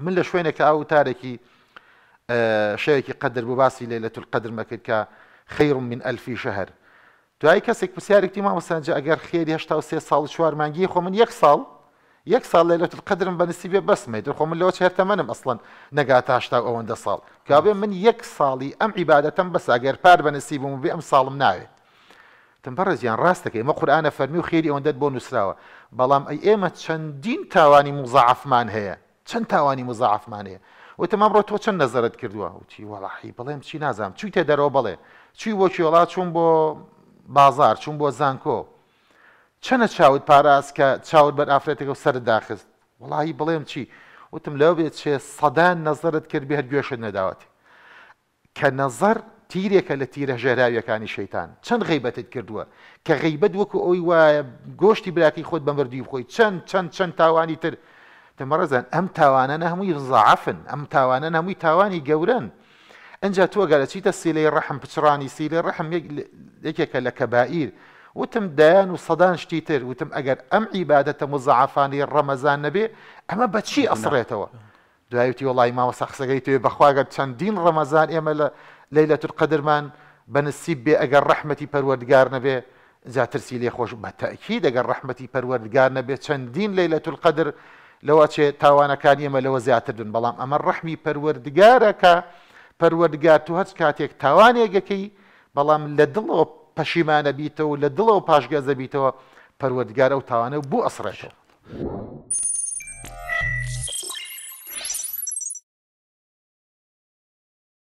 من لە شوێنێک ئاوتارێکی شەیەکی قەدر بوو باسی لێ لە تول قەدر مەکرد کە خەیڕم من ئەلفی شەهر دوای کەسێک پرسیارێکی مامەسەنج ئەگەر خێری هشتا و سێ ساڵ چوارمانگی خۆ من یەک ساڵ یەک ساڵ لە لە قدرم بەنسی بێ بەسمێت خۆ من لەوە چێرتەمەنم ئەسڵەن نەگات هشتا ئەوەندە ساڵ کابێ من یەک ساڵی ئەم عیباەتەم بەس ئەگەر پار بەنسی بووم بێ ئەم ساڵم ناوێت تمبەرە زیان ڕاستەکەی مە قورآانە فەرمی و خێری ئەوەندەت بۆ نووسراوە بەڵام ئەی ئێمە چەندین تاوانی مزعفمان هەیە چەند تاوانی مزعافمانەیە وتمە بڕۆ تۆ چەند نەزەرت کردووە وتی وەڵاحی بڵێم چی نازانم چوی تێ دەرەوە بڵێ چی بۆ کیۆڵا چوون بۆ بازار چوون بۆ زانکۆ چەنە چاوت پاراست کە چاوت بەر ئافرەتەکە و سەر داخست وڵی بڵێم چی وتم لەو بێت چێ سەدان نەزەرت کردی هەر گوێشت نەداوەتی کە نەزەر تیرێکە لە تیرە ژێراویەکانی شەیتان چەند غیبەتت کردووە کە غیبەت وەکو ئەوی وایە گۆشتی براکی خۆت بەمردی خۆی چەند چەند چەند تاوانی تر ام ئەم تاوانەنە ضعفن ام ئەم تاوانە هەمووی جورن گەورن ئەنج تۆگە لە چیتە سیلەی ڕەحم پچڕانی سیلەی ڕەحم يك لە کەبائیر وتم دایان و سەدان شتی تر وتم ئەگەر ئەم عیباەتە مزعافانی ڕەمەزان نەبێ ئەمە بەچی ئەسڕێتەوە دوایوتی وڵی ماوە سەخسەکەی توێ بەخواگەر چەندین ڕەمەزان ئێمە لە لەیلە تر قدرمان بەنسیب بێ ئەگەر ڕەحمەتی پەروەردگار نەبێ زیاترسی لێ خۆش بەتەکی دەگەر ڕەحمەتی پەروەردگار نبي چەندین لەیلە تر قدر لەوە چێ تاوانەکان ئێمە لەوە زیاتر بن بەڵام ئەمە ڕەحمی پەروەردگارەکە پەروەردگار تو هەچ کاتێک تاوانێکەکەی بەڵام لە دڵەوە پەشیمانە بیتەوە لە دڵەوە پاشگەزە بیتەوە پەروەردگارە و تاوانە و بۆ ئەسڕێتەوە.